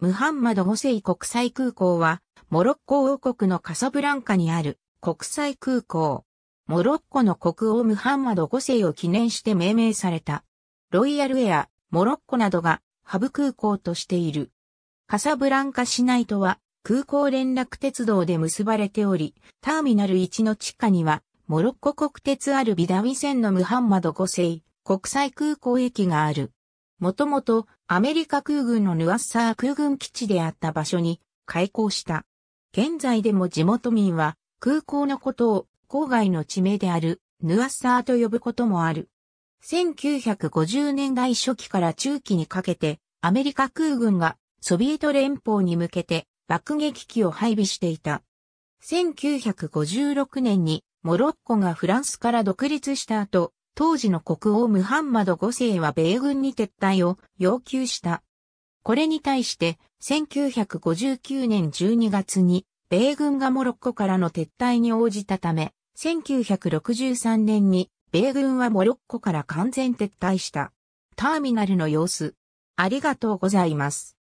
ムハンマド・ホセイ国際空港は、モロッコ王国のカサブランカにある国際空港。モロッコの国王ムハンマド・ホセイを記念して命名された。ロイヤルエア、モロッコなどがハブ空港としている。カサブランカ市内とは空港連絡鉄道で結ばれており、ターミナル1の地下には、モロッコ国鉄アルビダウィ線のムハンマド・ゴセイ国際空港駅がある。もともとアメリカ空軍のヌアッサー空軍基地であった場所に開港した。現在でも地元民は空港のことを郊外の地名であるヌアッサーと呼ぶこともある。1950年代初期から中期にかけてアメリカ空軍がソビエト連邦に向けて爆撃機を配備していた。1956年にモロッコがフランスから独立した後、当時の国王ムハンマド5世は米軍に撤退を要求した。これに対して、1959年12月に、米軍がモロッコからの撤退に応じたため、1963年に、米軍はモロッコから完全撤退した。ターミナルの様子。ありがとうございます。